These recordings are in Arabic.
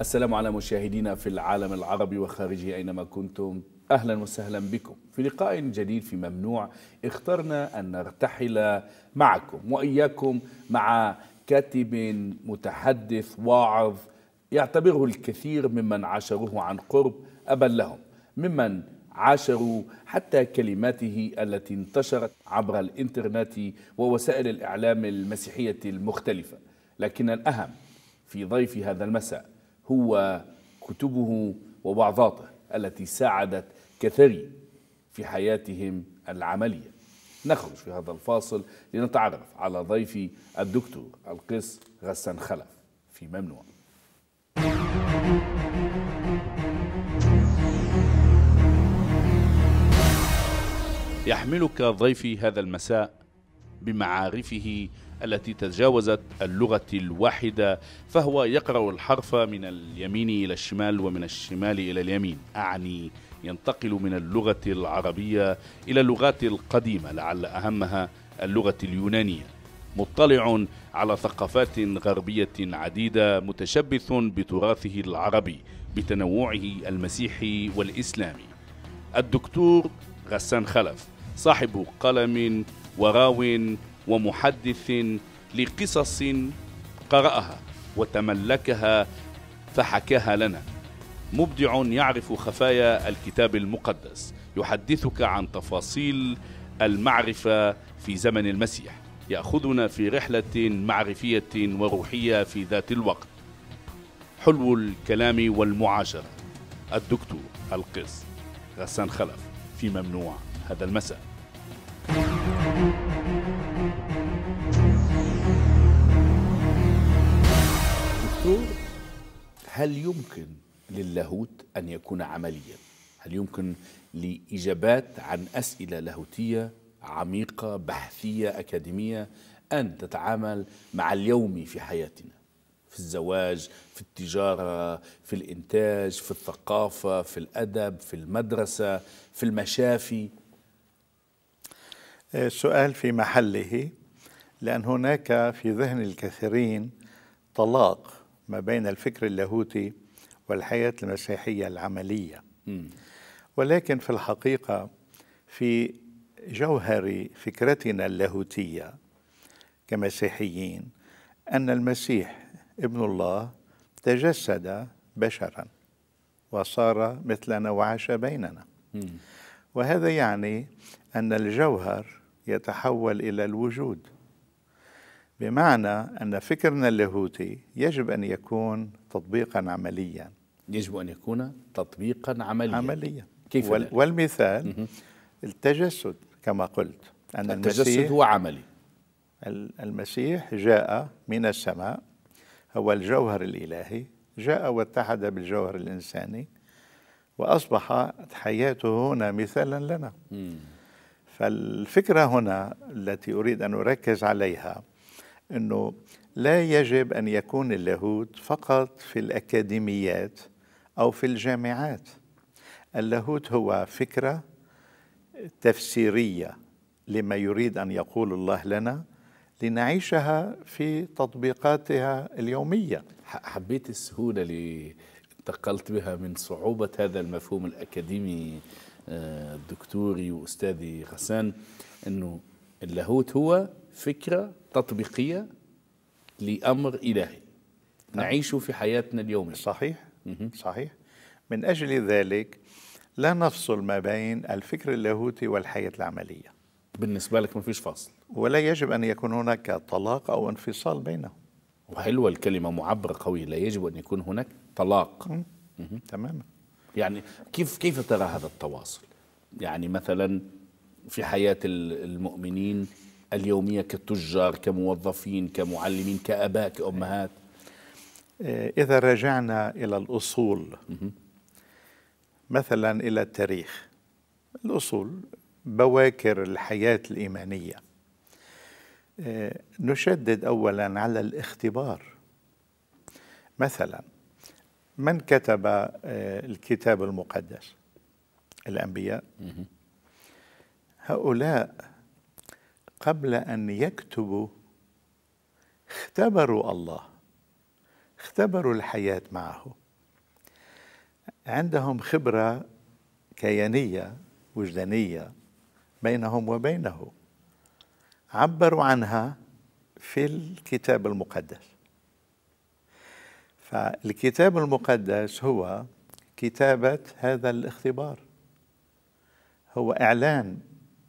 السلام على مشاهدينا في العالم العربي وخارجه أينما كنتم أهلا وسهلا بكم في لقاء جديد في ممنوع اخترنا أن نرتحل معكم وإياكم مع كاتب متحدث واعظ يعتبره الكثير ممن عاشروه عن قرب أبا لهم ممن عاشروا حتى كلماته التي انتشرت عبر الإنترنت ووسائل الإعلام المسيحية المختلفة لكن الأهم في ضيف هذا المساء هو كتبه ووعظاته التي ساعدت كثري في حياتهم العملية نخرج في هذا الفاصل لنتعرف على ضيفي الدكتور القس غسان خلف في ممنوع يحملك ضيفي هذا المساء بمعارفه التي تجاوزت اللغة الواحدة فهو يقرأ الحرف من اليمين إلى الشمال ومن الشمال إلى اليمين أعني ينتقل من اللغة العربية إلى اللغات القديمة لعل أهمها اللغة اليونانية مطلع على ثقافات غربية عديدة متشبث بتراثه العربي بتنوعه المسيحي والإسلامي الدكتور غسان خلف صاحب قلم وراو ومحدث لقصص قرأها وتملكها فحكاها لنا مبدع يعرف خفايا الكتاب المقدس يحدثك عن تفاصيل المعرفة في زمن المسيح يأخذنا في رحلة معرفية وروحية في ذات الوقت حلو الكلام والمعاشرة الدكتور القس غسان خلف في ممنوع هذا المساء دكتور هل يمكن للاهوت أن يكون عمليا هل يمكن لإجابات عن أسئلة لاهوتية عميقة بحثية أكاديمية أن تتعامل مع اليوم في حياتنا في الزواج في التجارة في الإنتاج في الثقافة في الأدب في المدرسة في المشافي السؤال في محله لأن هناك في ذهن الكثيرين طلاق ما بين الفكر اللاهوتي والحياة المسيحية العملية م. ولكن في الحقيقة في جوهر فكرتنا اللاهوتية كمسيحيين أن المسيح ابن الله تجسد بشرا وصار مثلنا وعاش بيننا م. وهذا يعني أن الجوهر يتحول إلى الوجود بمعنى أن فكرنا اللاهوتي يجب أن يكون تطبيقا عمليا يجب أن يكون تطبيقا عمليا عمليا كيف وال والمثال التجسد كما قلت أن التجسد هو عملي المسيح جاء من السماء هو الجوهر الإلهي جاء واتحد بالجوهر الإنساني وأصبح حياته هنا مثالا لنا فالفكرة هنا التي أريد أن أركز عليها أنه لا يجب أن يكون اللاهوت فقط في الأكاديميات أو في الجامعات اللاهوت هو فكرة تفسيرية لما يريد أن يقول الله لنا لنعيشها في تطبيقاتها اليومية حبيت السهولة اللي انتقلت بها من صعوبة هذا المفهوم الأكاديمي آه، دكتوري وأستاذي غسان أنه اللاهوت هو فكرة تطبيقية لأمر إلهي نعم. نعيشه في حياتنا اليومية صحيح صحيح من أجل ذلك لا نفصل ما بين الفكر اللاهوتي والحياة العملية بالنسبة لك ما فيش فصل ولا يجب أن يكون هناك طلاق أو انفصال بينهم وحلوة الكلمة معبرة قوية لا يجب أن يكون هناك طلاق تماما يعني كيف كيف ترى هذا التواصل يعني مثلا في حياة المؤمنين اليومية كتجار كموظفين كمعلمين كأباء كأمهات آه، إذا رجعنا إلى الأصول مثلا إلى التاريخ الأصول بواكر الحياة الإيمانية آه، نشدد أولا على الاختبار مثلا من كتب آه، الكتاب المقدس الأنبياء هؤلاء قبل أن يكتبوا اختبروا الله اختبروا الحياة معه عندهم خبرة كيانية وجدانية بينهم وبينه عبروا عنها في الكتاب المقدس فالكتاب المقدس هو كتابة هذا الاختبار هو إعلان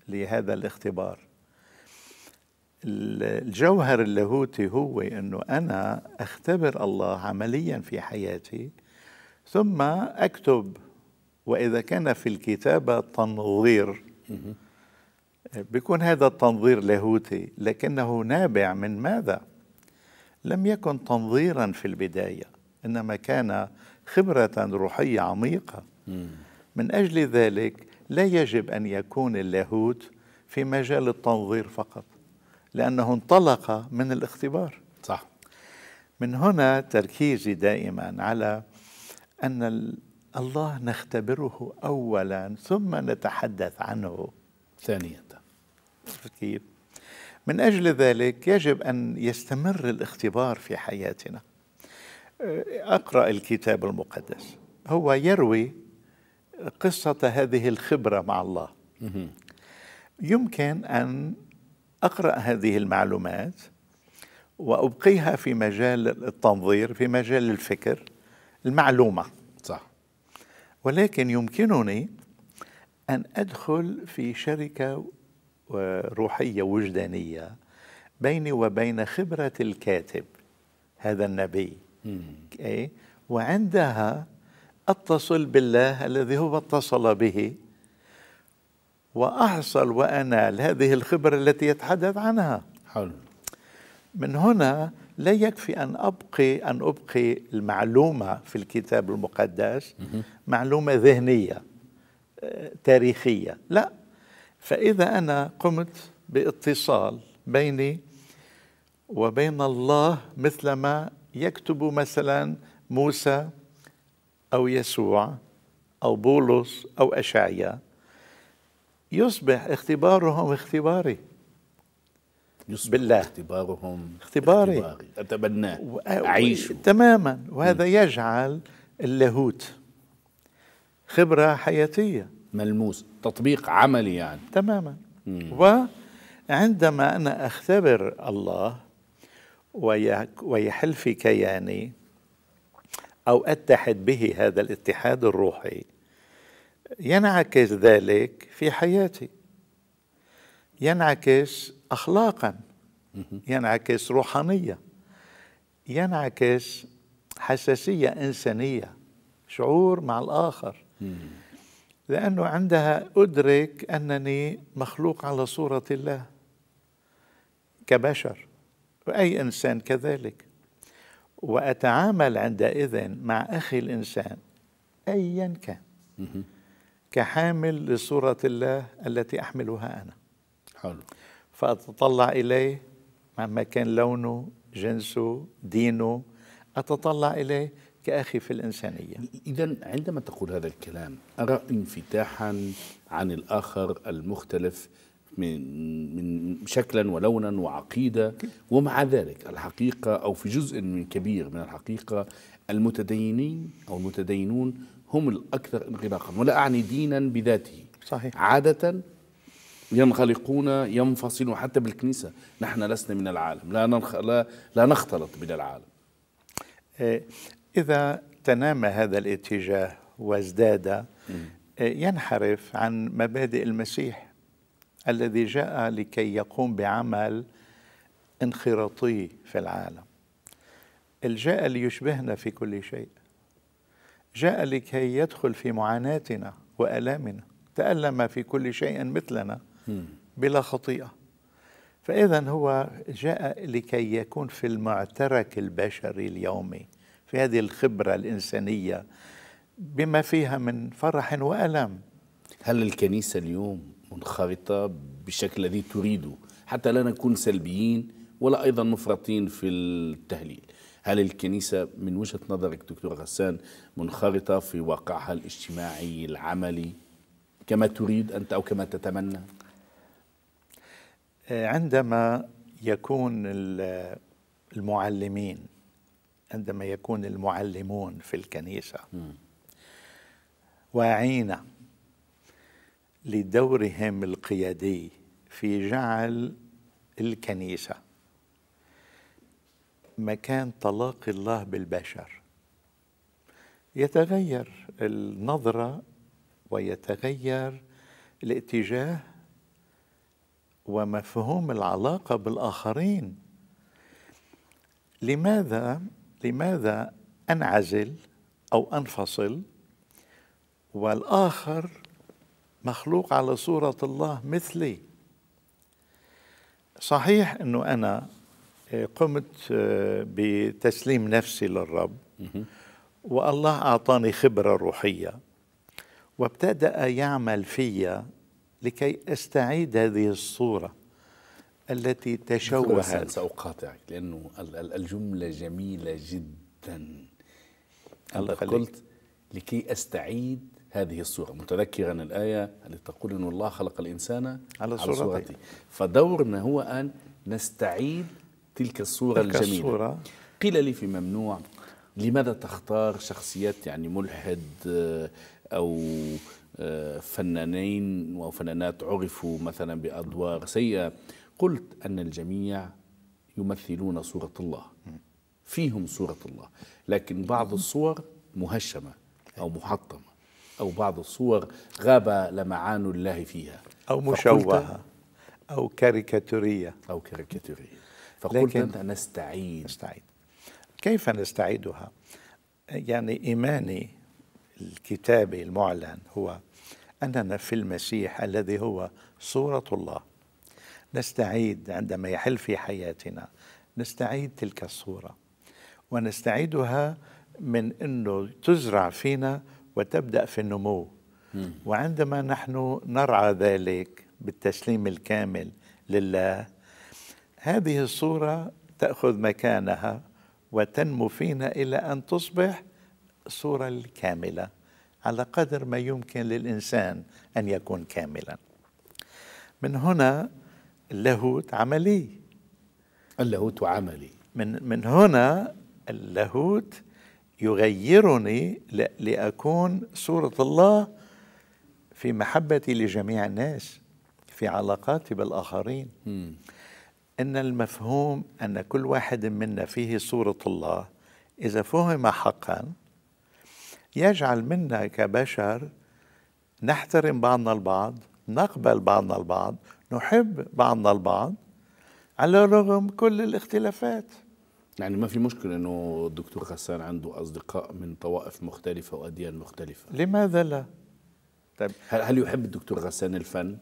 لهذا الاختبار الجوهر اللاهوتي هو انه انا اختبر الله عمليا في حياتي ثم اكتب واذا كان في الكتابه تنظير بيكون هذا التنظير لاهوتي لكنه نابع من ماذا؟ لم يكن تنظيرا في البدايه انما كان خبره روحيه عميقه من اجل ذلك لا يجب ان يكون اللاهوت في مجال التنظير فقط لأنه انطلق من الاختبار صح من هنا تركيزي دائما على أن الله نختبره أولا ثم نتحدث عنه ثانية كيف؟ من أجل ذلك يجب أن يستمر الاختبار في حياتنا أقرأ الكتاب المقدس هو يروي قصة هذه الخبرة مع الله يمكن أن أقرأ هذه المعلومات وأبقيها في مجال التنظير في مجال الفكر المعلومة صح ولكن يمكنني أن أدخل في شركة روحية وجدانية بيني وبين خبرة الكاتب هذا النبي إيه؟ وعندها أتصل بالله الذي هو اتصل به وأحصل وأنال هذه الخبرة التي يتحدث عنها حلو من هنا لا يكفي أن أبقي أن أبقي المعلومة في الكتاب المقدس معلومة ذهنية تاريخية لا فإذا أنا قمت باتصال بيني وبين الله مثلما يكتب مثلا موسى أو يسوع أو بولس أو أشعياء يصبح اختبارهم اختباري يصبح بالله اختبارهم اختباري, اختباري. أتبناه و... أعيشه تماما وهذا م. يجعل اللاهوت خبرة حياتية ملموس تطبيق عملي يعني تماما م. وعندما أنا أختبر الله وي... ويحل في كياني أو أتحد به هذا الاتحاد الروحي ينعكس ذلك في حياتي ينعكس اخلاقا ينعكس روحانيه ينعكس حساسيه انسانيه شعور مع الاخر لانه عندها ادرك انني مخلوق على صوره الله كبشر واي انسان كذلك واتعامل عندئذ مع اخي الانسان ايا كان كحامل لصورة الله التي أحملها أنا حلو فأتطلع إليه مهما كان لونه جنسه دينه أتطلع إليه كأخي في الإنسانية إذا عندما تقول هذا الكلام أرى انفتاحا عن الآخر المختلف من من شكلا ولونا وعقيده ومع ذلك الحقيقه او في جزء من كبير من الحقيقه المتدينين او المتدينون هم الأكثر انغلاقا ولا أعني دينا بذاته صحيح عادة ينغلقون ينفصلون حتى بالكنيسة نحن لسنا من العالم لا, ننخ... لا... لا نختلط من العالم آه، إذا تنامى هذا الاتجاه وازداد آه، ينحرف عن مبادئ المسيح الذي جاء لكي يقوم بعمل انخراطي في العالم الجاء ليشبهنا في كل شيء جاء لكي يدخل في معاناتنا وألامنا تألم في كل شيء مثلنا بلا خطيئة فإذا هو جاء لكي يكون في المعترك البشري اليومي في هذه الخبرة الإنسانية بما فيها من فرح وألم هل الكنيسة اليوم منخرطة بالشكل الذي تريده حتى لا نكون سلبيين ولا أيضا مفرطين في التهليل هل الكنيسة من وجهة نظرك دكتور غسان منخرطة في واقعها الاجتماعي العملي كما تريد أنت أو كما تتمنى عندما يكون المعلمين عندما يكون المعلمون في الكنيسة واعين لدورهم القيادي في جعل الكنيسة مكان تلاقي الله بالبشر يتغير النظرة ويتغير الاتجاه ومفهوم العلاقة بالآخرين لماذا لماذا أنعزل أو أنفصل والآخر مخلوق على صورة الله مثلي صحيح أنه أنا قمت آه، بتسليم نفسي للرب والله أعطاني خبرة روحية وابتدأ يعمل فيا لكي أستعيد هذه الصورة التي تشوهت سأقاطعك لأنه الجملة جميلة جدا الله قلت لكي أستعيد هذه الصورة متذكرا الآية التي تقول أن الله خلق الإنسان على صورته فدورنا هو أن نستعيد تلك الصورة تلك الجميلة الصورة. قيل لي في ممنوع لماذا تختار شخصيات يعني ملحد آه، أو آه، فنانين أو فنانات عرفوا مثلا بأدوار سيئة قلت أن الجميع يمثلون صورة الله فيهم صورة الله لكن بعض الصور مهشمة أو محطمة أو بعض الصور غاب لمعان الله فيها أو مشوهة أو كاريكاتورية أو كاريكاتورية فقلت نستعيد نستعيد كيف نستعيدها؟ يعني إيماني الكتابي المعلن هو أننا في المسيح الذي هو صورة الله نستعيد عندما يحل في حياتنا نستعيد تلك الصورة ونستعيدها من أنه تزرع فينا وتبدأ في النمو وعندما نحن نرعى ذلك بالتسليم الكامل لله هذه الصورة تأخذ مكانها وتنمو فينا إلى أن تصبح الصورة الكاملة على قدر ما يمكن للإنسان أن يكون كاملا من هنا اللاهوت عملي اللاهوت عملي من, من هنا اللاهوت يغيرني لأكون صورة الله في محبتي لجميع الناس في علاقاتي بالآخرين م. ان المفهوم ان كل واحد منا فيه صوره الله اذا فهم حقا يجعل منا كبشر نحترم بعضنا البعض نقبل بعضنا البعض نحب بعضنا البعض على رغم كل الاختلافات يعني ما في مشكلة أنه الدكتور غسان عنده أصدقاء من طوائف مختلفة وأديان مختلفة لماذا لا؟ طيب هل, هل يحب الدكتور غسان الفن؟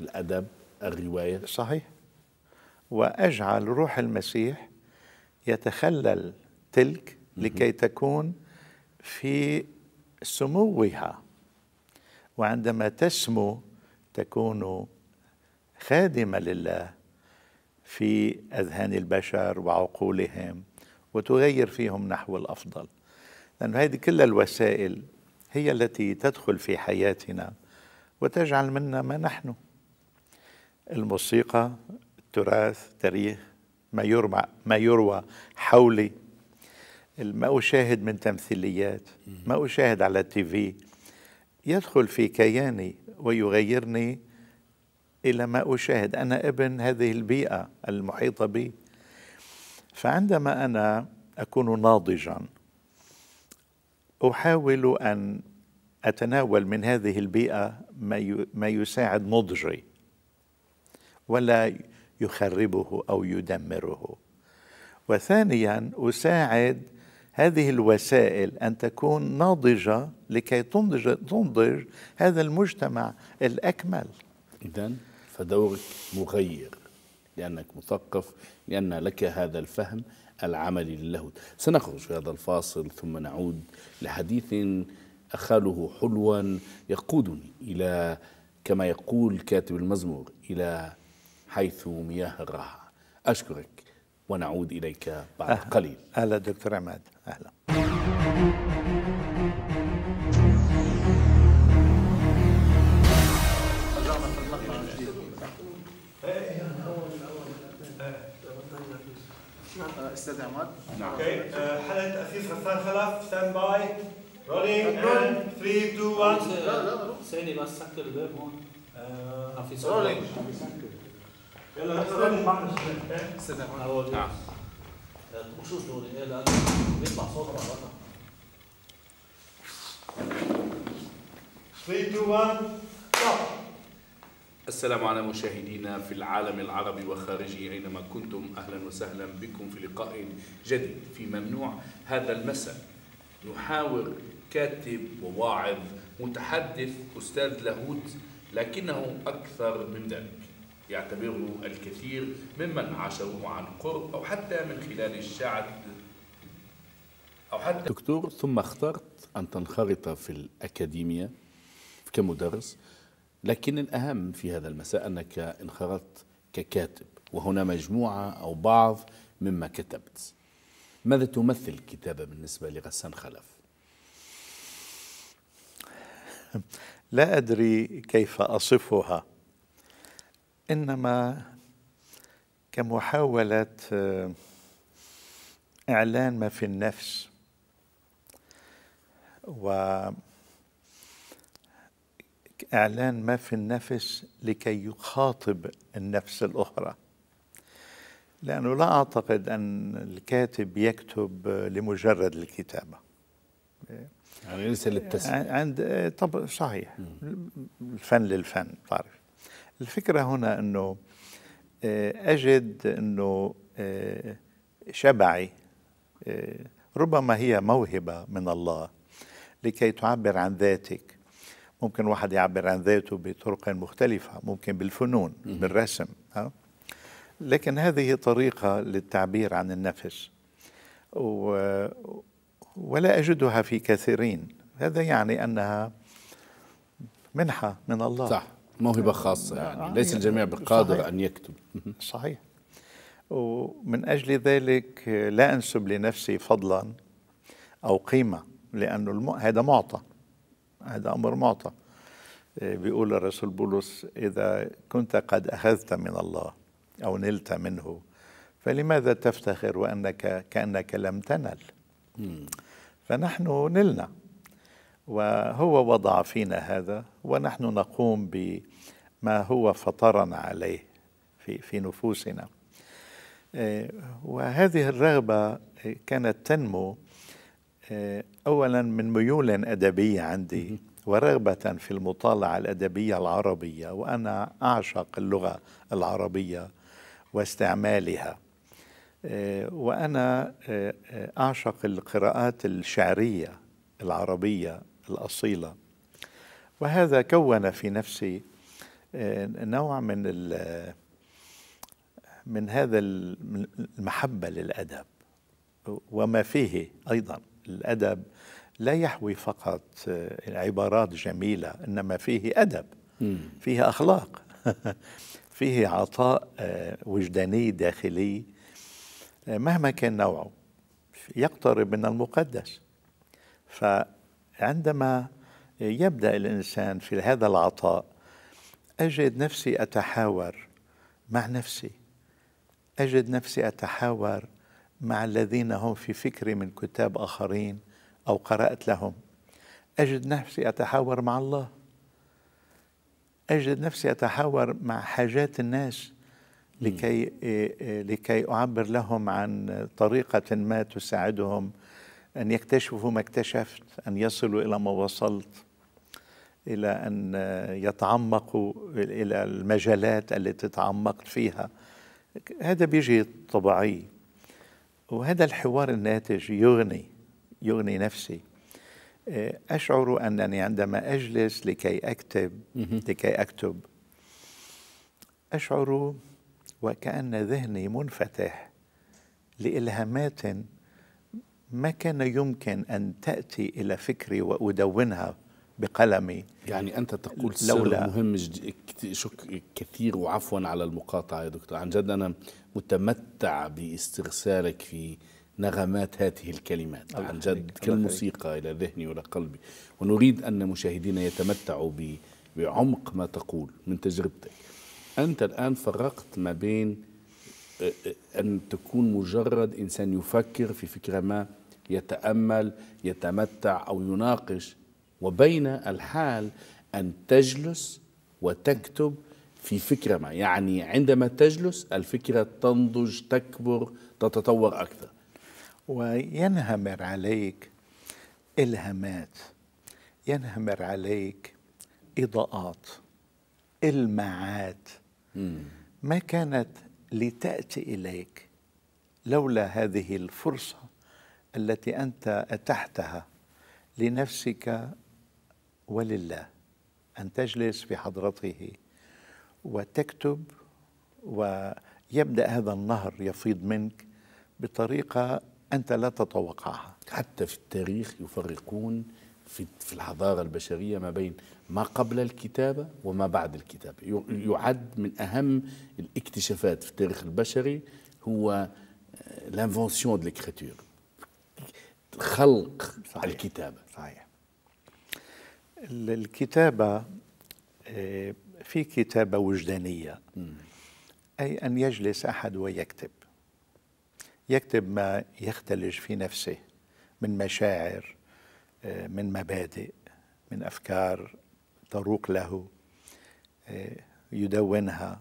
الأدب؟ الرواية؟ صحيح واجعل روح المسيح يتخلل تلك لكي تكون في سموها وعندما تسمو تكون خادمه لله في اذهان البشر وعقولهم وتغير فيهم نحو الافضل لان هذه كل الوسائل هي التي تدخل في حياتنا وتجعل منا ما نحن الموسيقى تراث تاريخ ما يرمى ما يروى حولي ما أشاهد من تمثيليات ما أشاهد على التي في يدخل في كياني ويغيرني إلى ما أشاهد أنا ابن هذه البيئة المحيطة بي فعندما أنا أكون ناضجا أحاول أن أتناول من هذه البيئة ما يساعد نضجي ولا يخربه او يدمره وثانيا اساعد هذه الوسائل ان تكون ناضجه لكي تنضج تنضج هذا المجتمع الاكمل اذا فدورك مغير لانك مثقف لان لك هذا الفهم العملي للهوت سنخرج في هذا الفاصل ثم نعود لحديث أخاله حلوا يقودني إلى كما يقول كاتب المزمور إلى حيث مياه الراحة أشكرك ونعود إليك بعد أهلا قليل أهلا دكتور عماد أهلا استاذ عماد نعم. اوكي آه، حلقه تاسيس غسان خلف ستاند باي رولينج 3 2 1 لا لا ثاني بس سكر الباب هون في رولينج يلا استاذ محمد آه، نعم بخشوش دوري ايه صوت 3 2 1 السلام على مشاهدينا في العالم العربي وخارجه أينما كنتم أهلا وسهلا بكم في لقاء جديد في ممنوع هذا المساء نحاور كاتب وواعظ متحدث أستاذ لاهوت لكنه أكثر من ذلك يعتبره الكثير ممن عاشروه عن قرب أو حتى من خلال الشعب أو حتى دكتور ثم اخترت أن تنخرط في الأكاديمية كمدرس لكن الأهم في هذا المساء أنك انخرطت ككاتب وهنا مجموعة أو بعض مما كتبت ماذا تمثل الكتابة بالنسبة لغسان خلف؟ لا أدري كيف أصفها انما كمحاوله آه، اعلان ما في النفس واعلان ما في النفس لكي يخاطب النفس الاخرى لانه لا اعتقد ان الكاتب يكتب آه، لمجرد الكتابه يعني ليس للتسليه عند آه، طب صحيح الفن للفن تعرف الفكرة هنا أنه آه، أجد أنه آه، شبعي آه، ربما هي موهبة من الله لكي تعبر عن ذاتك ممكن واحد يعبر عن ذاته بطرق مختلفة ممكن بالفنون بالرسم لكن هذه طريقة للتعبير عن النفس و ولا أجدها في كثيرين هذا يعني أنها منحة من الله صح موهبه خاصه يعني آه، ليس الجميع بقادر صحيح. ان يكتب صحيح ومن اجل ذلك لا انسب لنفسي فضلا او قيمه لانه الم... هذا معطى هذا امر معطى بيقول الرسول بولس اذا كنت قد اخذت من الله او نلت منه فلماذا تفتخر وانك كانك لم تنل فنحن نلنا وهو وضع فينا هذا ونحن نقوم بما هو فطرنا عليه في في نفوسنا آه، وهذه الرغبه كانت تنمو آه، اولا من ميول ادبيه عندي ورغبه في المطالعه الادبيه العربيه وانا اعشق اللغه العربيه واستعمالها آه، وانا اعشق القراءات الشعريه العربيه الأصيلة وهذا كون في نفسي آه، نوع من من هذا المحبة للأدب وما فيه أيضا الأدب لا يحوي فقط آه، عبارات جميلة إنما فيه أدب فيه أخلاق فيه عطاء آه، وجداني داخلي مهما كان نوعه يقترب من المقدس عندما يبدا الانسان في هذا العطاء اجد نفسي اتحاور مع نفسي اجد نفسي اتحاور مع الذين هم في فكري من كتاب اخرين او قرات لهم اجد نفسي اتحاور مع الله اجد نفسي اتحاور مع حاجات الناس لكي إيه، إيه، لكي اعبر لهم عن طريقه ما تساعدهم أن يكتشفوا ما اكتشفت أن يصلوا إلى ما وصلت إلى أن يتعمقوا إلى المجالات التي تعمقت فيها هذا بيجي طبيعي وهذا الحوار الناتج يغني يغني نفسي أشعر أنني عندما أجلس لكي أكتب لكي أكتب أشعر وكأن ذهني منفتح لإلهامات ما كان يمكن أن تأتي إلى فكري وأدونها بقلمي يعني أنت تقول لولا سر مهم شك كثير وعفوا على المقاطعة يا دكتور عن جد أنا متمتع باسترسالك في نغمات هذه الكلمات عن جد كالموسيقى إلى ذهني وإلى قلبي ونريد أن مشاهدينا يتمتعوا بعمق ما تقول من تجربتك أنت الآن فرقت ما بين أن تكون مجرد إنسان يفكر في فكرة ما يتأمل يتمتع أو يناقش وبين الحال أن تجلس وتكتب في فكرة ما يعني عندما تجلس الفكرة تنضج تكبر تتطور أكثر وينهمر عليك إلهامات ينهمر عليك إضاءات إلماعات ما كانت لتأتي إليك لولا هذه الفرصة التي أنت أتحتها لنفسك ولله أن تجلس في حضرته وتكتب ويبدأ هذا النهر يفيض منك بطريقة أنت لا تتوقعها حتى في التاريخ يفرقون في في الحضاره البشريه ما بين ما قبل الكتابه وما بعد الكتابه يعد من اهم الاكتشافات في التاريخ البشري هو لانفونسيون دو ليكريتور خلق صحيح. الكتابه صحيح الكتابه آه، في كتابه وجدانيه اي ان يجلس احد ويكتب يكتب ما يختلج في نفسه من مشاعر من مبادئ من أفكار تروق له آه، يدونها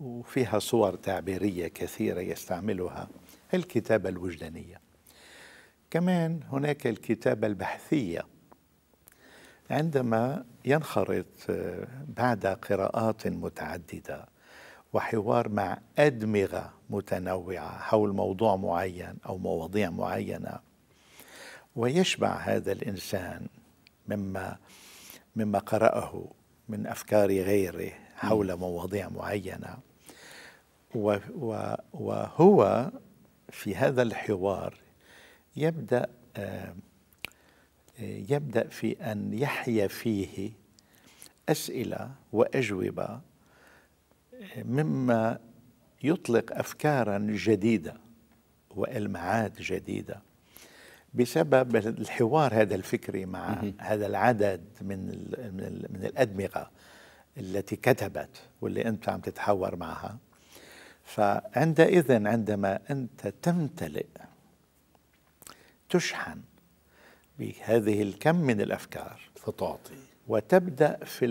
وفيها صور تعبيرية كثيرة يستعملها الكتابة الوجدانية كمان هناك الكتابة البحثية عندما ينخرط آه، بعد قراءات متعددة وحوار مع أدمغة متنوعة حول موضوع معين أو مواضيع معينة ويشبع هذا الانسان مما مما قراه من افكار غيره حول مواضيع معينه وهو في هذا الحوار يبدا آه، يبدا في ان يحيا فيه اسئله واجوبه آه، مما يطلق افكارا جديده والمعات جديده بسبب الحوار هذا الفكري مع هذا العدد من من, من الادمغه التي كتبت واللي انت عم تتحاور معها فعندئذ عندما انت تمتلئ تشحن بهذه الكم من الافكار فتعطي وتبدا في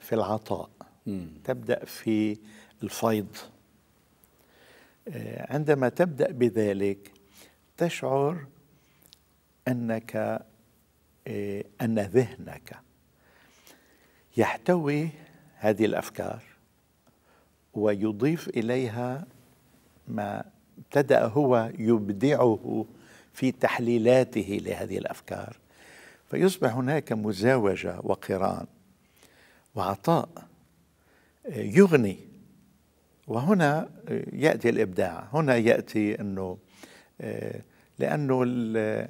في العطاء مم. تبدا في الفيض آه، عندما تبدا بذلك تشعر انك إيه، ان ذهنك يحتوي هذه الافكار ويضيف اليها ما ابتدا هو يبدعه في تحليلاته لهذه الافكار فيصبح هناك مزاوجه وقران وعطاء إيه، يغني وهنا إيه، ياتي الابداع هنا ياتي انه لأنه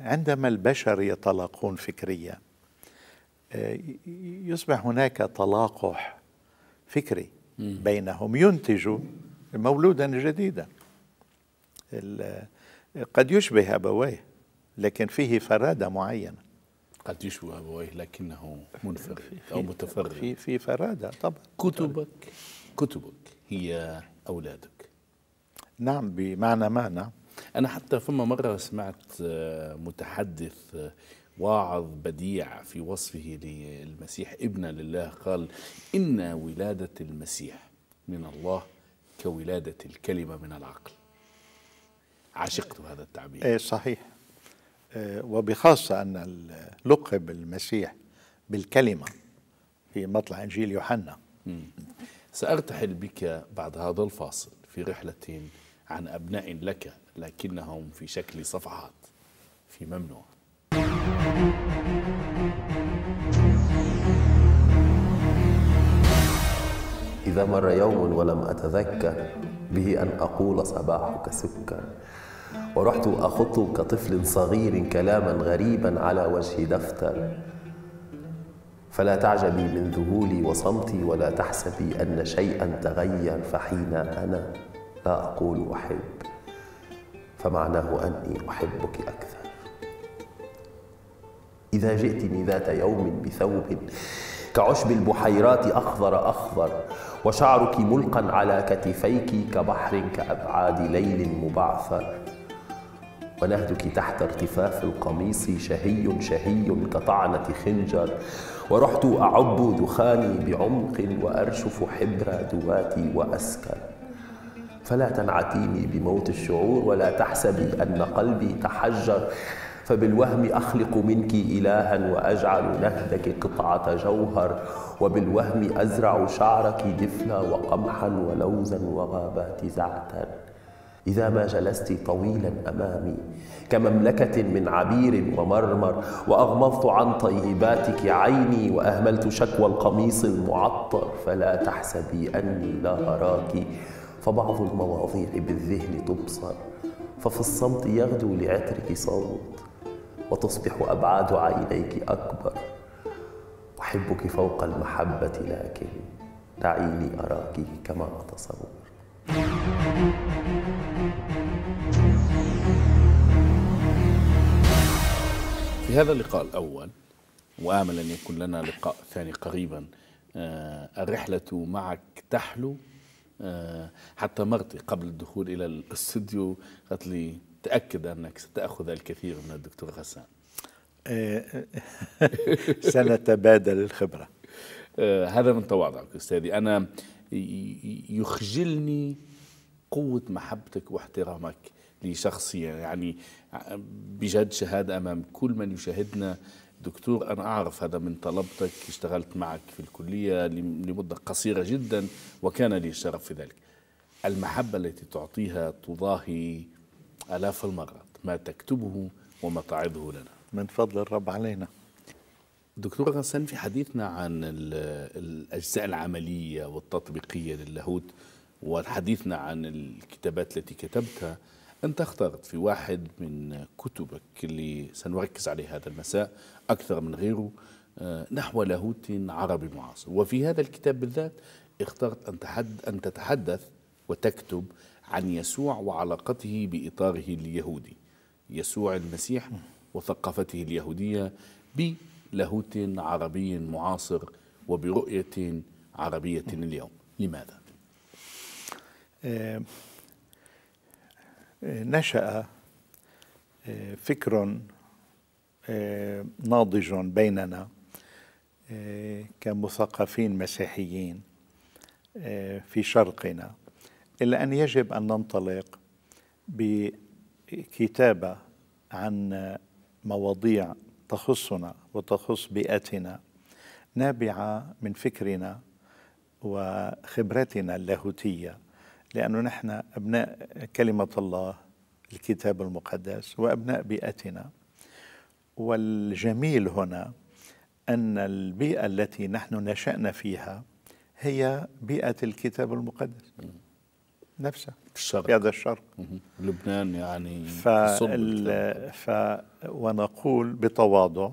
عندما البشر يتلاقون فكريا آه، يصبح هناك تلاقح فكري بينهم ينتج مولودا جديدا قد يشبه أبويه لكن فيه فرادة معينة قد يشبه أبويه لكنه منفرد أو متفرد في في فرادة طبعا كتبك كتبك هي أولادك نعم بمعنى ما نعم أنا حتى فما مرة سمعت آه، متحدث آه، واعظ بديع في وصفه للمسيح ابنا لله قال إن ولادة المسيح من الله كولادة الكلمة من العقل عشقت هذا التعبير إيه صحيح آه، وبخاصة أن لقب المسيح بالكلمة في مطلع إنجيل يوحنا سأرتحل بك بعد هذا الفاصل في رحلة عن أبناء لك لكنهم في شكل صفحات في ممنوع إذا مر يوم ولم أتذكر به أن أقول صباحك سكر ورحت أخط كطفل صغير كلاما غريبا على وجه دفتر فلا تعجبي من ذهولي وصمتي ولا تحسبي أن شيئا تغير فحين أنا لا أقول أحب فمعناه أني أحبك أكثر إذا جئتني ذات يوم بثوب كعشب البحيرات أخضر أخضر وشعرك ملقا على كتفيك كبحر كأبعاد ليل مبعثر ونهدك تحت ارتفاف القميص شهي شهي كطعنة خنجر ورحت أعب دخاني بعمق وأرشف حبر دواتي وأسكر فلا تنعتيني بموت الشعور ولا تحسبي أن قلبي تحجر فبالوهم أخلق منك إلها وأجعل نهدك قطعة جوهر وبالوهم أزرع شعرك دفنا وقمحا ولوزا وغابات زعتر إذا ما جلست طويلا أمامي كمملكة من عبير ومرمر وأغمضت عن طيباتك عيني وأهملت شكوى القميص المعطر فلا تحسبي أني لا أراكِ فبعض المواضيع بالذهن تبصر ففي الصمت يغدو لعطرك صوت وتصبح أبعاد عينيك أكبر أحبك فوق المحبة لكن دعيني أراك كما أتصور في هذا اللقاء الأول وآمل أن يكون لنا لقاء ثاني قريبا آه، الرحلة معك تحلو آه، حتى مرتي قبل الدخول إلى الاستوديو قالت لي تأكد أنك ستأخذ الكثير من الدكتور غسان آه، سنتبادل الخبرة آه، هذا من تواضعك أستاذي أنا يخجلني قوة محبتك واحترامك لي شخصيا يعني بجد شهادة أمام كل من يشاهدنا دكتور أنا أعرف هذا من طلبتك اشتغلت معك في الكلية لمدة قصيرة جدا وكان لي الشرف في ذلك المحبة التي تعطيها تضاهي آلاف المرات ما تكتبه وما تعظه لنا من فضل الرب علينا دكتور غسان في حديثنا عن الأجزاء العملية والتطبيقية للاهوت وحديثنا عن الكتابات التي كتبتها أنت اخترت في واحد من كتبك اللي سنركز عليه هذا المساء أكثر من غيره آه، نحو لاهوت عربي معاصر وفي هذا الكتاب بالذات اخترت أن, تحد أن تتحدث وتكتب عن يسوع وعلاقته بإطاره اليهودي يسوع المسيح وثقافته اليهودية بلاهوت عربي معاصر وبرؤية عربية اليوم لماذا؟ آه، نشأ آه، فكر آه، ناضج بيننا آه، كمثقفين مسيحيين في شرقنا إلا أن يجب أن ننطلق بكتابة عن مواضيع تخصنا وتخص بيئتنا نابعة من فكرنا وخبرتنا اللاهوتية لأنه نحن أبناء كلمة الله الكتاب المقدس وأبناء بيئتنا والجميل هنا أن البيئة التي نحن نشأنا فيها هي بيئة الكتاب المقدس نفسها في الشرق في هذا الشرق لبنان يعني ف... ف... ونقول بتواضع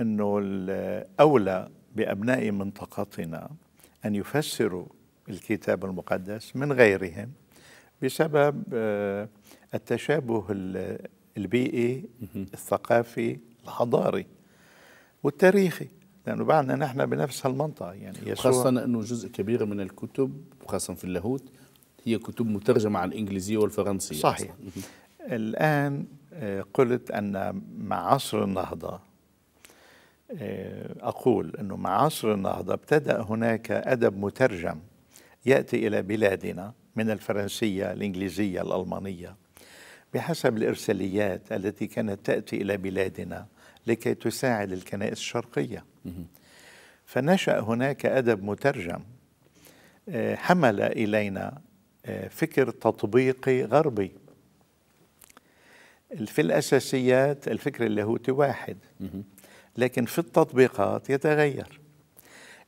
أنه الأولى بأبناء منطقتنا أن يفسروا الكتاب المقدس من غيرهم بسبب آه، التشابه البيئي الثقافي الحضاري والتاريخي لانه بعدنا نحن بنفس المنطقه يعني خاصه انه جزء كبير من الكتب خاصه في اللاهوت هي كتب مترجمه على الانجليزيه والفرنسيه صحيح الان آه، قلت ان مع عصر النهضه آه، اقول انه مع عصر النهضه ابتدا هناك ادب مترجم يأتي إلى بلادنا من الفرنسية الإنجليزية الألمانية بحسب الإرساليات التي كانت تأتي إلى بلادنا لكي تساعد الكنائس الشرقية فنشأ هناك أدب مترجم آه، حمل إلينا آه، فكر تطبيقي غربي في الأساسيات الفكر اللاهوتي واحد لكن في التطبيقات يتغير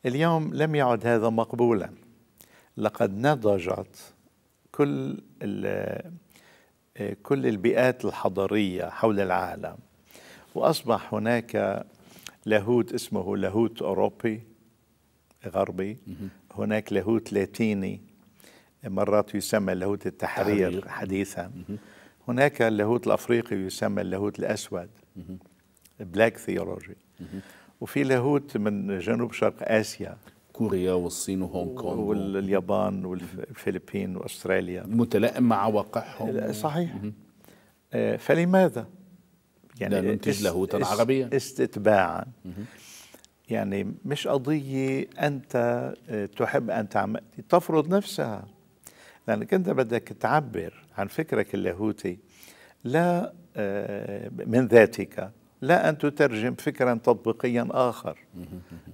اليوم لم يعد هذا مقبولا لقد نضجت كل كل البيئات الحضريه حول العالم واصبح هناك لاهوت اسمه لاهوت اوروبي غربي هناك لاهوت لاتيني مرات يسمى لاهوت التحرير حديثا هناك اللاهوت الافريقي يسمى اللاهوت الاسود بلاك ثيولوجي وفي لاهوت من جنوب شرق اسيا كوريا والصين وهونغ كونغ واليابان والفلبين واستراليا متلائم مع واقعهم صحيح م- آه، فلماذا؟ يعني ننتج له عربيا استتباعا يعني مش قضية أنت آه، تحب أن تعمل تفرض نفسها لأنك أنت بدك تعبر عن فكرك اللاهوتي لا آه، من ذاتك لا أن تترجم فكرا تطبيقيا آخر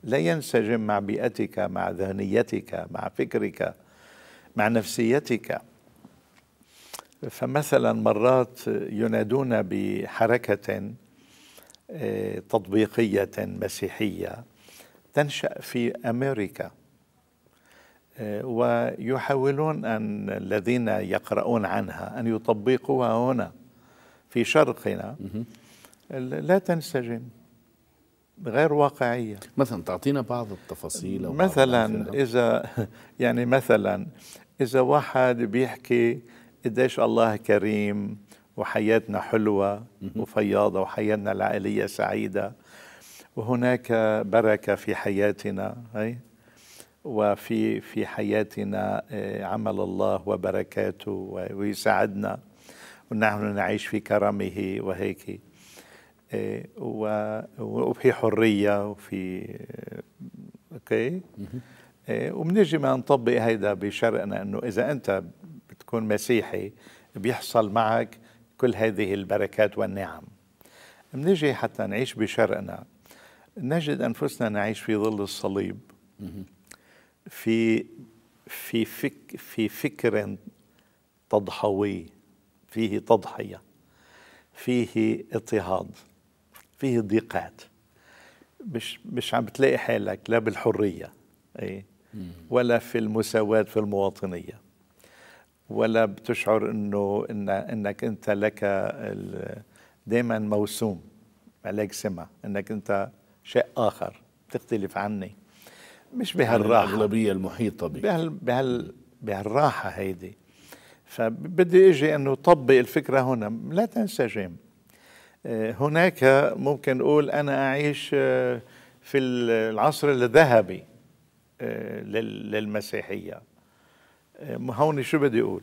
لا ينسجم مع بيئتك مع ذهنيتك مع فكرك مع نفسيتك فمثلا مرات ينادون بحركة آه، تطبيقية مسيحية تنشأ في أمريكا آه، ويحاولون أن الذين يقرؤون عنها أن يطبقوها هنا في شرقنا لا تنسجم غير واقعية مثلا تعطينا بعض التفاصيل أو مثلا بعض إذا يعني مثلا إذا واحد بيحكي قديش الله كريم وحياتنا حلوة وفياضة وحياتنا العائلية سعيدة وهناك بركة في حياتنا هي وفي في حياتنا آه، عمل الله وبركاته ويساعدنا ونحن نعيش في كرمه وهيك إيه وفي حريه وفي اوكي إيه وبنيجي ما نطبق هيدا بشرقنا انه اذا انت بتكون مسيحي بيحصل معك كل هذه البركات والنعم بنيجي حتى نعيش بشرقنا نجد انفسنا نعيش في ظل الصليب في في فك في فكر تضحوي فيه تضحيه فيه اضطهاد فيه ضيقات مش مش عم بتلاقي حالك لا بالحريه اي ولا في المساواه في المواطنيه ولا بتشعر انه إن انك انت لك دائما موسوم عليك سمه انك انت شيء اخر تختلف عني مش بهالراحه الاغلبيه المحيطه بك بهال بهال بهالراحه هيدي فبدي اجي انه طبق الفكره هنا لا تنسجم آه، هناك ممكن نقول أنا أعيش آه، في العصر الذهبي آه، للمسيحية هون شو بدي أقول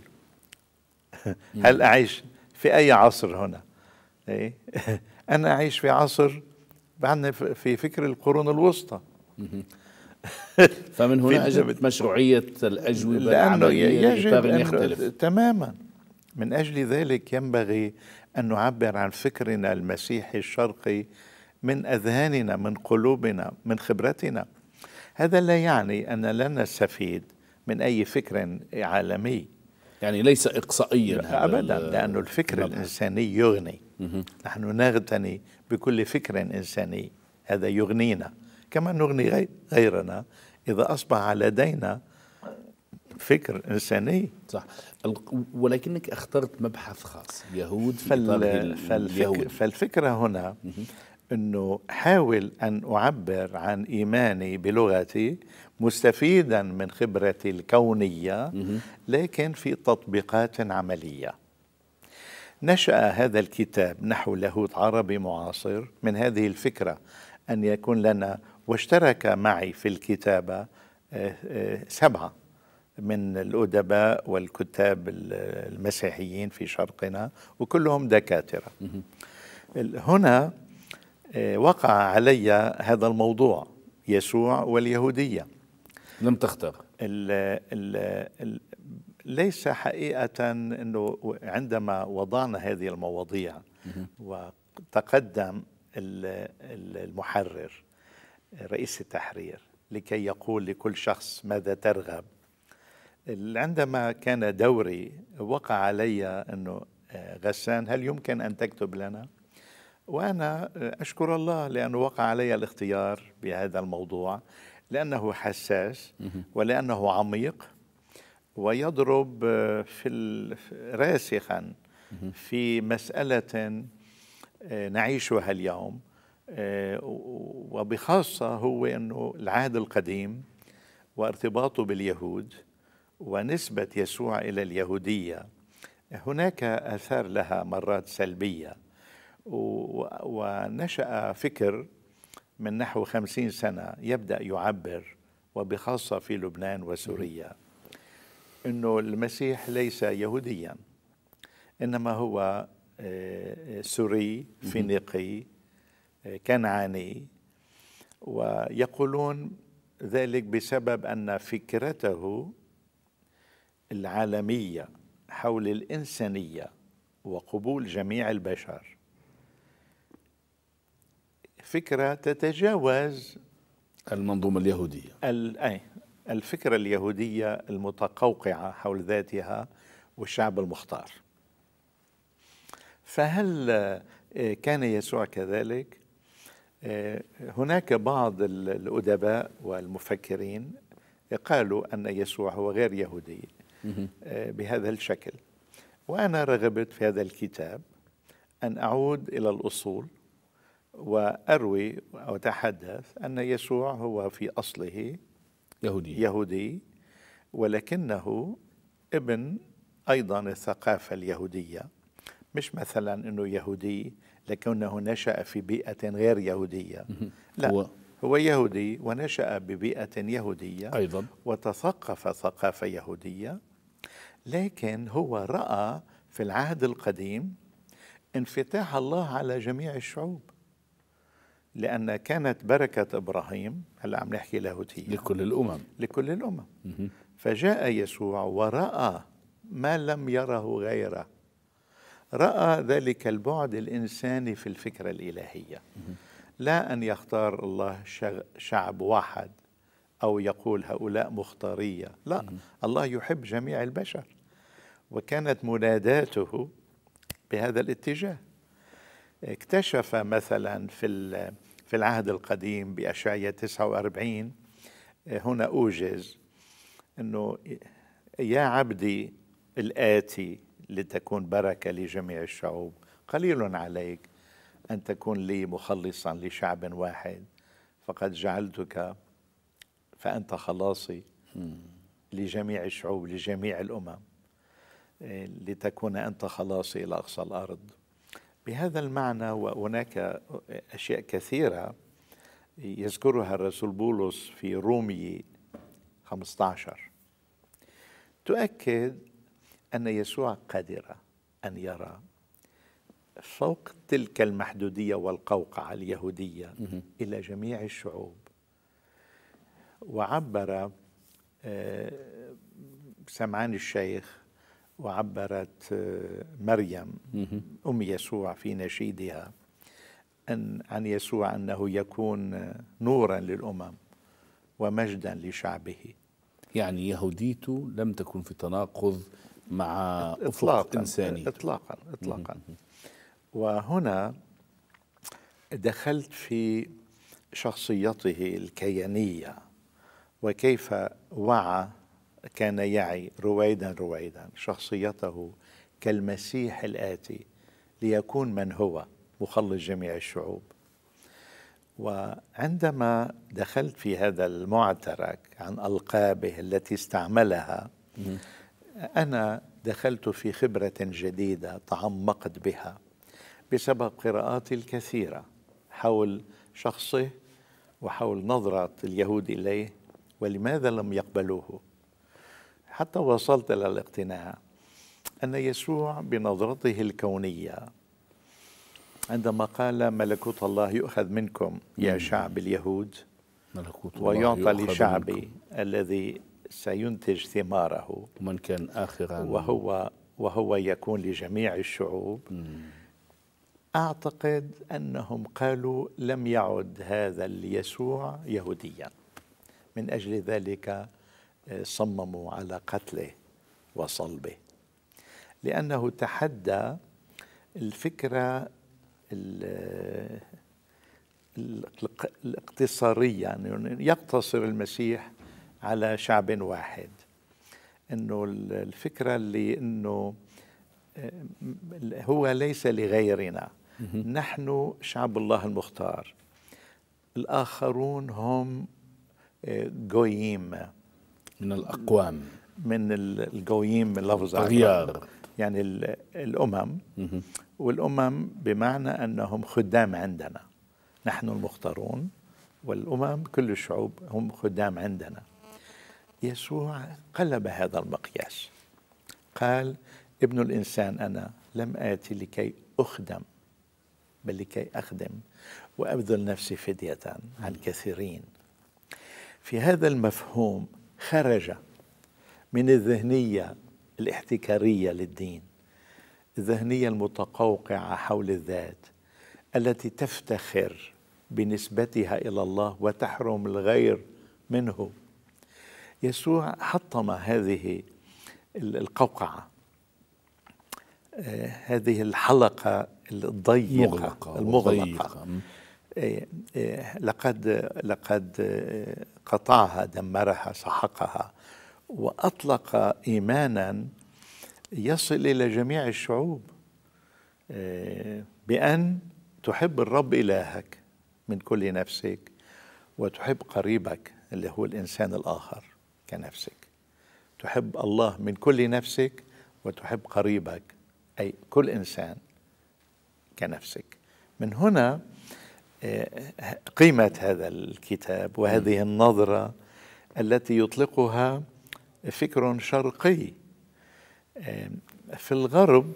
هل أعيش في أي عصر هنا إيه؟ أنا أعيش في عصر بعدنا في فكر القرون الوسطى فمن هنا اجت مشروعيه الاجوبه لانه يجب أن يختلف تماما من اجل ذلك ينبغي أن نعبر عن فكرنا المسيحي الشرقي من أذهاننا من قلوبنا من خبرتنا هذا لا يعني أن لا نستفيد من أي فكر عالمي يعني ليس إقصائيا أبدا لأن الفكر رب. الإنساني يغني مه. نحن نغتني بكل فكر إنساني هذا يغنينا كما نغني غيرنا إذا أصبح لدينا فكر انساني صح ولكنك اخترت مبحث خاص يهود في فال فالفكر فالفكرة هنا أنه حاول أن أعبر عن إيماني بلغتي مستفيدا من خبرتي الكونية لكن في تطبيقات عملية نشأ هذا الكتاب نحو لاهوت عربي معاصر من هذه الفكرة أن يكون لنا واشترك معي في الكتابة آه، آه، سبعة من الأدباء والكتاب المسيحيين في شرقنا وكلهم دكاترة هنا آه، وقع علي هذا الموضوع يسوع واليهودية لم تختر ال ال الـ ليس حقيقة أنه عندما وضعنا هذه المواضيع وتقدم المحرر رئيس التحرير لكي يقول لكل شخص ماذا ترغب عندما كان دوري وقع علي أنه آه، غسان هل يمكن أن تكتب لنا؟ وأنا آه، أشكر الله لأنه وقع علي الاختيار بهذا الموضوع لأنه حساس ولأنه عميق ويضرب آه، في راسخا في مسألة نعيشها اليوم وبخاصة هو أنه العهد القديم وارتباطه باليهود ونسبة يسوع إلى اليهودية هناك آثار لها مرات سلبية ونشأ فكر من نحو خمسين سنة يبدأ يعبر وبخاصة في لبنان وسوريا أنه المسيح ليس يهوديا إنما هو آه، سوري فينيقي آه، كنعاني ويقولون ذلك بسبب أن فكرته العالمية حول الإنسانية وقبول جميع البشر فكرة تتجاوز المنظومة اليهودية الفكرة اليهودية المتقوقعة حول ذاتها والشعب المختار فهل آه، كان يسوع كذلك آه، هناك بعض الأدباء والمفكرين قالوا أن يسوع هو غير يهودي آه، بهذا الشكل وأنا رغبت في هذا الكتاب أن أعود إلى الأصول وأروي وأتحدث أن يسوع هو في أصله يهودي يهودي ولكنه ابن أيضا الثقافة اليهودية مش مثلا أنه يهودي لكنه نشأ في بيئة غير يهودية لا هو, هو يهودي ونشأ ببيئة يهودية أيضا وتثقف ثقافة يهودية لكن هو رأى في العهد القديم انفتاح الله على جميع الشعوب لأن كانت بركة إبراهيم هلا عم نحكي لاهوتية لكل الأمم لكل الأمم فجاء يسوع ورأى ما لم يره غيره رأى ذلك البعد الإنساني في الفكرة الإلهية لا أن يختار الله شعب واحد أو يقول هؤلاء مختارية لا الله يحب جميع البشر وكانت مناداته بهذا الاتجاه اكتشف مثلا في في العهد القديم بأشعية 49 هنا أوجز أنه يا عبدي الآتي لتكون بركة لجميع الشعوب قليل عليك أن تكون لي مخلصا لشعب واحد فقد جعلتك فأنت خلاصي لجميع الشعوب لجميع الأمم آه، لتكون أنت خلاصي إلى أقصى الأرض بهذا المعنى وهناك أشياء كثيرة يذكرها الرسول بولس في رومي 15 تؤكد أن يسوع قادر أن يرى فوق تلك المحدودية والقوقعة اليهودية إلى جميع الشعوب وعبر آه، سمعان الشيخ وعبرت آه، مريم أم يسوع في نشيدها أن عن يسوع أنه يكون آه، نورا للأمم ومجدا لشعبه يعني يهوديته لم تكن في تناقض مع إطلاقا إنساني إطلاقا إطلاقا وهنا دخلت في شخصيته الكيانيه وكيف وعى كان يعي رويدا رويدا شخصيته كالمسيح الآتي ليكون من هو مخلص جميع الشعوب وعندما دخلت في هذا المعترك عن ألقابه التي استعملها أنا دخلت في خبرة جديدة تعمقت بها بسبب قراءاتي الكثيرة حول شخصه وحول نظرة اليهود إليه ولماذا لم يقبلوه حتى وصلت الى الاقتناع ان يسوع بنظرته الكونيه عندما قال ملكوت الله يؤخذ منكم يا شعب اليهود ملكوت الله ويعطى لشعبي منكم. الذي سينتج ثماره من كان آخرا وهو وهو يكون لجميع الشعوب مم. أعتقد أنهم قالوا لم يعد هذا اليسوع يهوديا من أجل ذلك آه، صمموا على قتله وصلبه لأنه تحدى الفكرة الاقتصارية يعني يقتصر المسيح على شعب واحد انه الفكره اللي انه آه، هو ليس لغيرنا نحن شعب الله المختار الاخرون هم جوييم من الأقوام من الجوييم لفظ أغيار يعني الأمم والأمم بمعنى أنهم خدام عندنا نحن المختارون والأمم كل الشعوب هم خدام عندنا يسوع قلب هذا المقياس قال ابن الإنسان أنا لم آتي لكي أخدم بل لكي أخدم وأبذل نفسي فدية عن كثيرين في هذا المفهوم خرج من الذهنية الاحتكارية للدين الذهنية المتقوقعة حول الذات التي تفتخر بنسبتها إلى الله وتحرم الغير منه يسوع حطم هذه القوقعة آه، هذه الحلقة الضيقة المغلقة, المغلقة, المغلقة. إيه، إيه، لقد لقد إيه، قطعها دمرها سحقها واطلق ايمانا يصل الى جميع الشعوب بان تحب الرب الهك من كل نفسك وتحب قريبك اللي هو الانسان الاخر كنفسك تحب الله من كل نفسك وتحب قريبك اي كل انسان كنفسك من هنا قيمة هذا الكتاب وهذه النظرة التي يطلقها فكر شرقي آه، في الغرب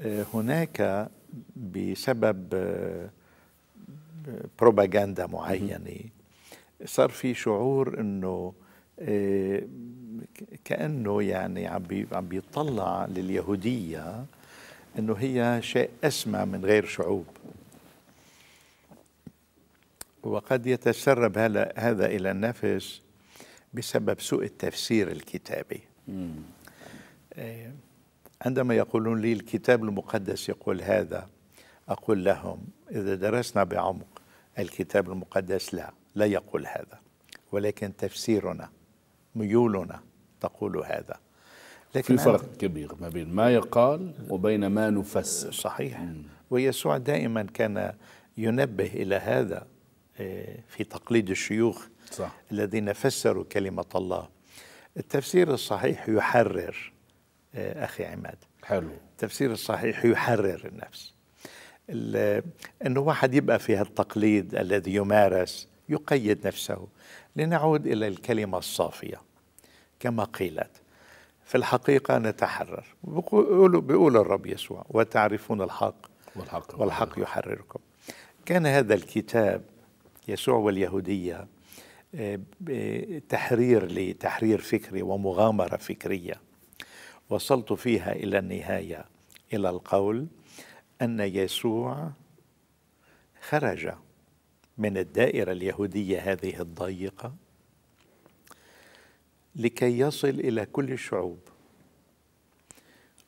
آه، هناك بسبب بروباغندا آه، معينة صار في شعور انه كانه يعني عم عم بيطلع لليهوديه انه هي شيء اسمى من غير شعوب وقد يتسرب هذا إلى النفس بسبب سوء التفسير الكتابي آه، عندما يقولون لي الكتاب المقدس يقول هذا أقول لهم إذا درسنا بعمق الكتاب المقدس لا لا يقول هذا ولكن تفسيرنا ميولنا تقول هذا لكن في فرق كبير ما بين ما يقال وبين ما نفسر صحيح مم. ويسوع دائما كان ينبه إلى هذا في تقليد الشيوخ صح. الذين فسروا كلمة الله التفسير الصحيح يحرر آه، أخي عماد حلو التفسير الصحيح يحرر النفس أنه واحد يبقى في هالتقليد الذي يمارس يقيد نفسه لنعود إلى الكلمة الصافية كما قيلت في الحقيقة نتحرر بيقول, بيقول الرب يسوع وتعرفون الحق والحق, والحق يحرركم كان هذا الكتاب يسوع واليهودية آه، آه، تحرير لي تحرير فكري ومغامرة فكرية وصلت فيها إلى النهاية إلى القول أن يسوع خرج من الدائرة اليهودية هذه الضيقة لكي يصل إلى كل الشعوب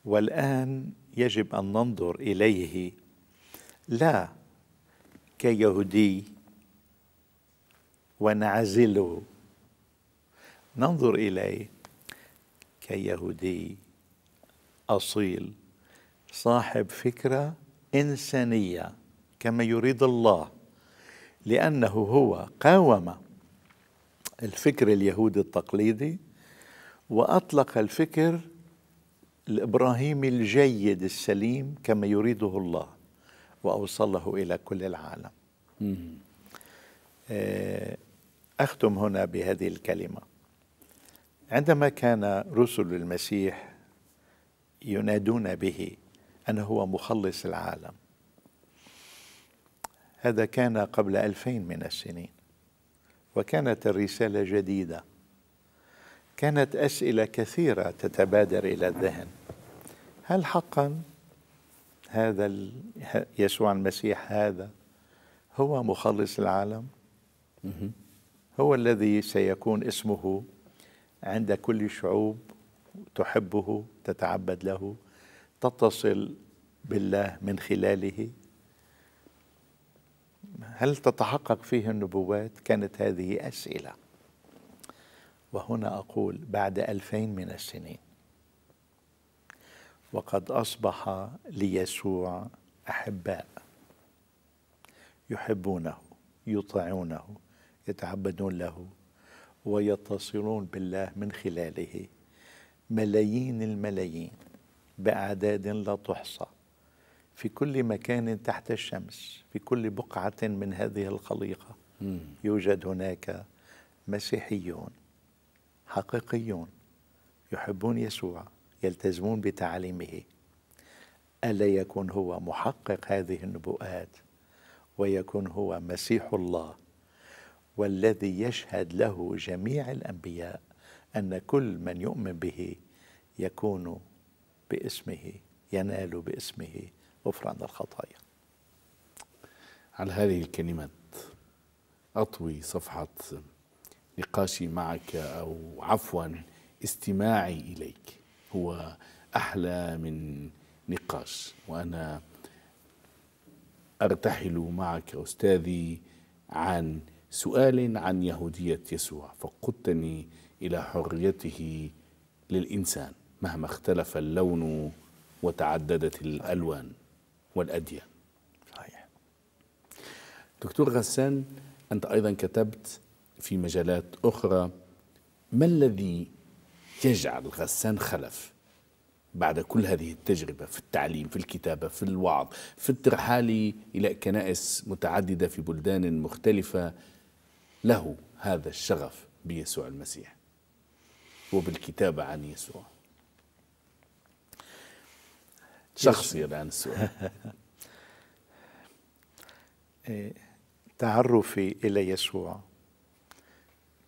والآن يجب أن ننظر إليه لا كيهودي ونعزله ننظر اليه كيهودي اصيل صاحب فكره انسانيه كما يريد الله لانه هو قاوم الفكر اليهودي التقليدي واطلق الفكر الابراهيمي الجيد السليم كما يريده الله واوصله الى كل العالم. آه، أختم هنا بهذه الكلمة عندما كان رسل المسيح ينادون به أنه هو مخلص العالم هذا كان قبل ألفين من السنين وكانت الرسالة جديدة كانت أسئلة كثيرة تتبادر إلى الذهن هل حقا هذا يسوع المسيح هذا هو مخلص العالم؟ هو الذي سيكون اسمه عند كل شعوب تحبه تتعبد له تتصل بالله من خلاله هل تتحقق فيه النبوات كانت هذه أسئلة وهنا أقول بعد ألفين من السنين وقد أصبح ليسوع أحباء يحبونه يطيعونه يتعبدون له ويتصلون بالله من خلاله ملايين الملايين بأعداد لا تحصى في كل مكان تحت الشمس في كل بقعة من هذه الخليقة يوجد هناك مسيحيون حقيقيون يحبون يسوع يلتزمون بتعاليمه ألا يكون هو محقق هذه النبوءات ويكون هو مسيح الله والذي يشهد له جميع الانبياء ان كل من يؤمن به يكون باسمه ينال باسمه غفران الخطايا على هذه الكلمات اطوي صفحه نقاشي معك او عفوا استماعي اليك هو احلى من نقاش وانا ارتحل معك استاذي عن سؤال عن يهودية يسوع فقدتني إلى حريته للإنسان مهما اختلف اللون وتعددت الألوان والأديان صحيح دكتور غسان أنت أيضا كتبت في مجالات أخرى ما الذي يجعل غسان خلف بعد كل هذه التجربة في التعليم في الكتابة في الوعظ في الترحال إلى كنائس متعددة في بلدان مختلفة له هذا الشغف بيسوع المسيح وبالكتابة عن يسوع شخصي الآن السؤال تعرفي إلى يسوع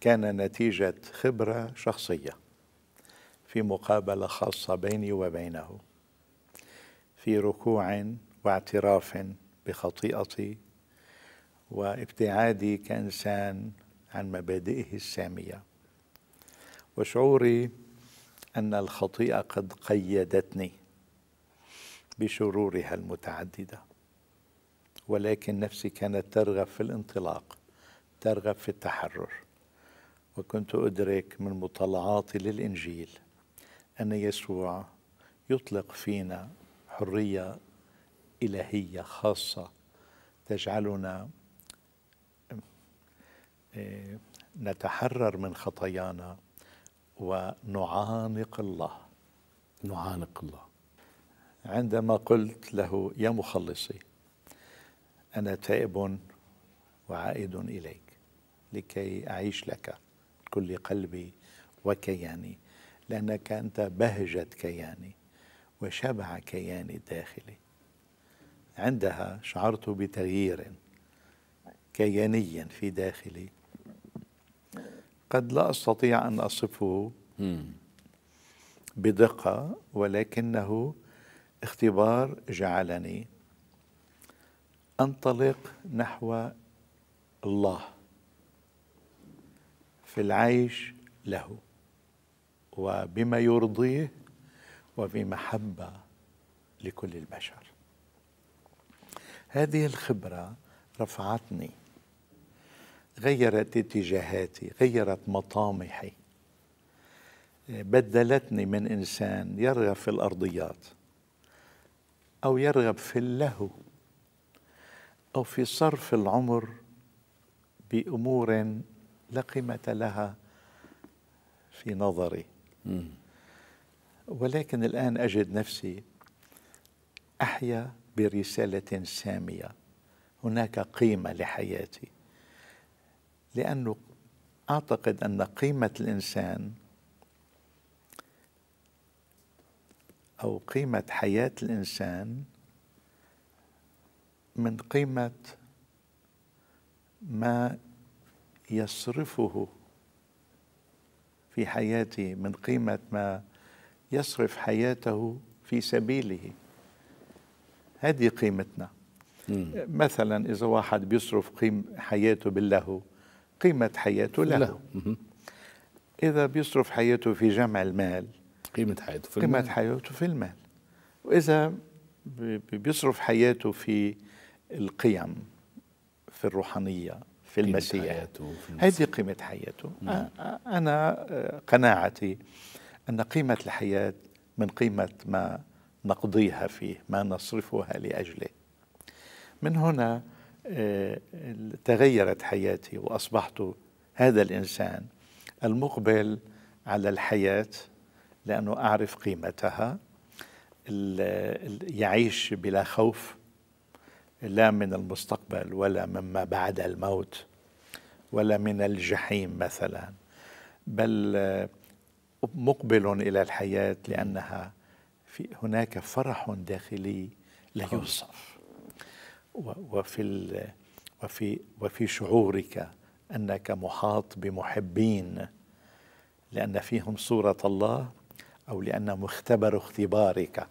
كان نتيجة خبرة شخصية في مقابلة خاصة بيني وبينه في ركوع واعتراف بخطيئتي وابتعادي كانسان عن مبادئه الساميه وشعوري ان الخطيئه قد قيدتني بشرورها المتعدده ولكن نفسي كانت ترغب في الانطلاق ترغب في التحرر وكنت ادرك من مطالعاتي للانجيل ان يسوع يطلق فينا حريه الهيه خاصه تجعلنا نتحرر من خطايانا ونعانق الله نعانق الله عندما قلت له يا مخلصي أنا تائب وعائد إليك لكي أعيش لك كل قلبي وكياني لأنك أنت بهجة كياني وشبع كياني الداخلي عندها شعرت بتغيير كياني في داخلي قد لا أستطيع أن أصفه بدقة ولكنه اختبار جعلني أنطلق نحو الله في العيش له وبما يرضيه وبمحبة لكل البشر هذه الخبرة رفعتني غيرت اتجاهاتي غيرت مطامحي بدلتني من انسان يرغب في الارضيات او يرغب في اللهو او في صرف العمر بامور لا قيمه لها في نظري ولكن الان اجد نفسي احيا برساله ساميه هناك قيمه لحياتي لأنه أعتقد أن قيمة الإنسان أو قيمة حياة الإنسان من قيمة ما يصرفه في حياته من قيمة ما يصرف حياته في سبيله هذه قيمتنا مم. مثلا إذا واحد بيصرف قيم حياته باللهو قيمة حياته له, له. إذا بيصرف حياته في جمع المال قيمة حياته في قيمة المال. حياته في المال وإذا بيصرف حياته في القيم في الروحانية في المسيح هذه قيمة حياته مم. نعم. أنا قناعتي أن قيمة الحياة من قيمة ما نقضيها فيه ما نصرفها لأجله من هنا آه، تغيرت حياتي واصبحت هذا الانسان المقبل على الحياه لانه اعرف قيمتها يعيش بلا خوف لا من المستقبل ولا مما بعد الموت ولا من الجحيم مثلا بل آه، مقبل الى الحياه لانها في هناك فرح داخلي لا يوصف وفي وفي وفي شعورك انك محاط بمحبين لان فيهم صوره الله او لانهم اختبروا اختبارك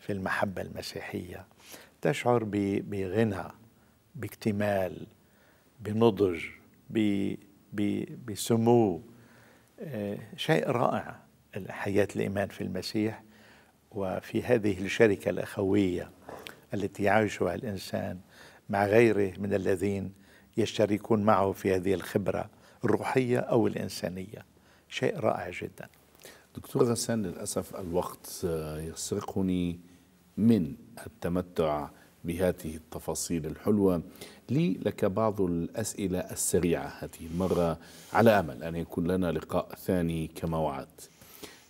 في المحبه المسيحيه تشعر بغنى باكتمال بنضج بسمو آه، شيء رائع حياه الايمان في المسيح وفي هذه الشركه الاخويه التي يعيشها الانسان مع غيره من الذين يشتركون معه في هذه الخبره الروحيه او الانسانيه شيء رائع جدا دكتور غسان للاسف الوقت آه، يسرقني من التمتع بهذه التفاصيل الحلوه لي لك بعض الاسئله السريعه هذه المره على امل ان يكون لنا لقاء ثاني كما وعدت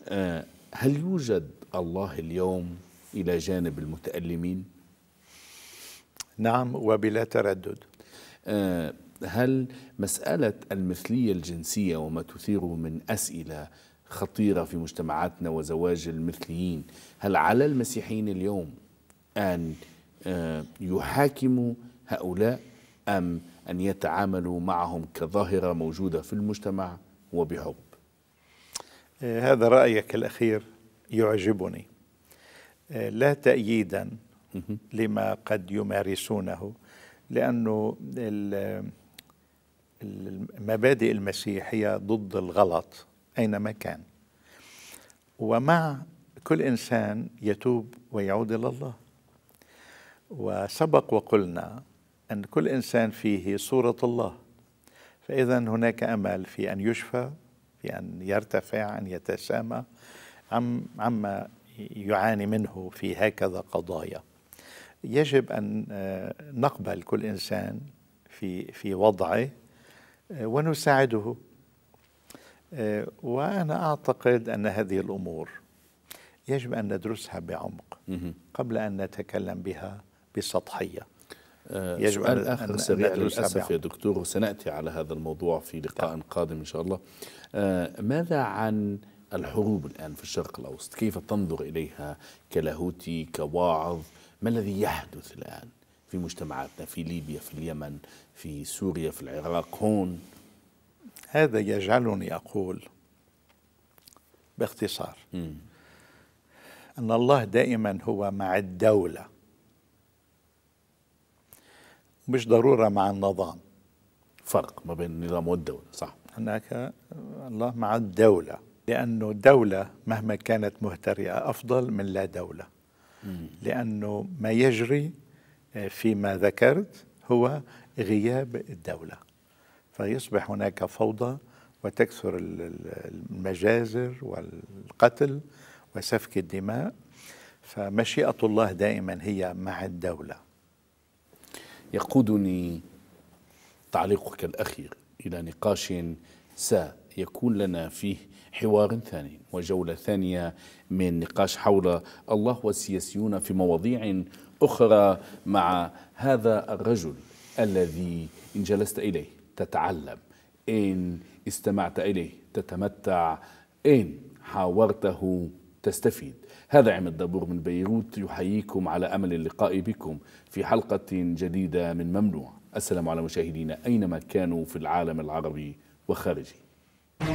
آه، هل يوجد الله اليوم الى جانب المتالمين نعم وبلا تردد آه، هل مسألة المثلية الجنسية وما تثيره من أسئلة خطيرة في مجتمعاتنا وزواج المثليين هل على المسيحيين اليوم أن آه، يحاكموا هؤلاء أم أن يتعاملوا معهم كظاهرة موجودة في المجتمع وبحب آه، هذا رأيك الأخير يعجبني لا تأييدا لما قد يمارسونه لأنه المبادئ المسيحية ضد الغلط أينما كان ومع كل إنسان يتوب ويعود إلى الله وسبق وقلنا أن كل إنسان فيه صورة الله فإذا هناك أمل في أن يشفى في أن يرتفع أن يتسامى عم عما يعاني منه في هكذا قضايا يجب ان آه، نقبل كل انسان في في وضعه آه، ونساعده آه، وانا اعتقد ان هذه الامور يجب ان ندرسها بعمق قبل ان نتكلم بها بسطحيه يجب سؤال أن آخر سريع للأسف يا دكتور وسنأتي على هذا الموضوع في لقاء طيب. قادم إن شاء الله ماذا عن الحروب الآن في الشرق الأوسط كيف تنظر إليها كلاهوتي كواعظ ما الذي يحدث الآن في مجتمعاتنا في ليبيا في اليمن في سوريا في العراق هون هذا يجعلني أقول باختصار م. أن الله دائما هو مع الدولة مش ضرورة مع النظام فرق ما بين النظام والدولة صح هناك الله مع الدولة لأنه الدولة مهما كانت مهترئة أفضل من لا دولة لأنه ما يجري آه، فيما ذكرت هو غياب الدولة فيصبح هناك فوضى وتكثر المجازر والقتل وسفك الدماء فمشيئة الله دائما هي مع الدولة يقودني تعليقك الأخير إلى نقاش سيكون لنا فيه حوار ثاني وجولة ثانية من نقاش حول الله والسياسيون في مواضيع أخرى مع هذا الرجل الذي إن جلست إليه تتعلم إن استمعت إليه تتمتع إن حاورته تستفيد هذا عماد الدبور من بيروت يحييكم على أمل اللقاء بكم في حلقة جديدة من ممنوع السلام على مشاهدينا أينما كانوا في العالم العربي وخارجه